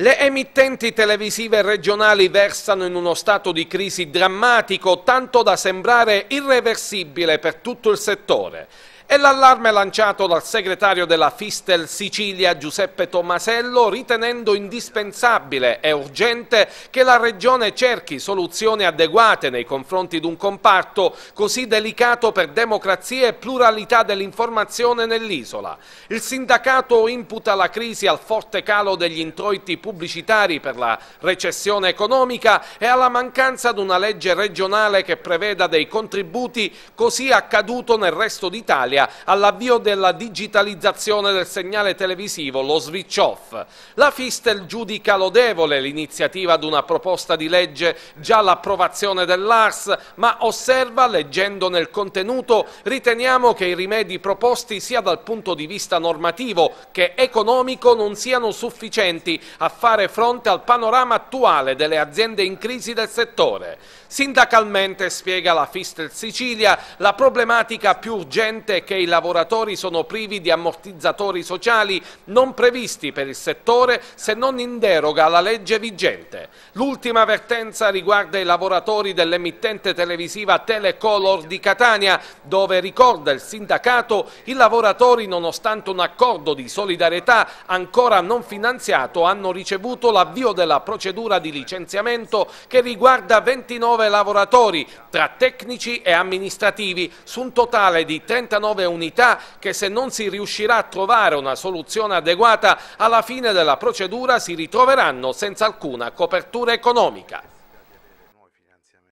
Le emittenti televisive regionali versano in uno stato di crisi drammatico, tanto da sembrare irreversibile per tutto il settore. È l'allarme lanciato dal segretario della Fistel Sicilia Giuseppe Tomasello ritenendo indispensabile e urgente che la Regione cerchi soluzioni adeguate nei confronti di un comparto così delicato per democrazia e pluralità dell'informazione nell'isola. Il sindacato imputa la crisi al forte calo degli introiti pubblicitari per la recessione economica e alla mancanza di una legge regionale che preveda dei contributi così accaduto nel resto d'Italia Italia all'avvio della digitalizzazione del segnale televisivo, lo switch off. La Fistel giudica lodevole l'iniziativa ad una proposta di legge già l'approvazione dell'ARS, ma osserva, leggendo nel contenuto, riteniamo che i rimedi proposti sia dal punto di vista normativo che economico non siano sufficienti a fare fronte al panorama attuale delle aziende in crisi del settore. Sindacalmente, spiega la Fistel Sicilia, la problematica più urgente perché i lavoratori sono privi di ammortizzatori sociali non previsti per il settore se non in deroga alla legge vigente. L'ultima avvertenza riguarda i lavoratori dell'emittente televisiva Telecolor di Catania, dove ricorda il sindacato i lavoratori nonostante un accordo di solidarietà ancora non finanziato hanno ricevuto l'avvio della procedura di licenziamento che riguarda 29 lavoratori tra tecnici e amministrativi su un totale di 39 nuove unità che se non si riuscirà a trovare una soluzione adeguata alla fine della procedura si ritroveranno senza alcuna copertura economica.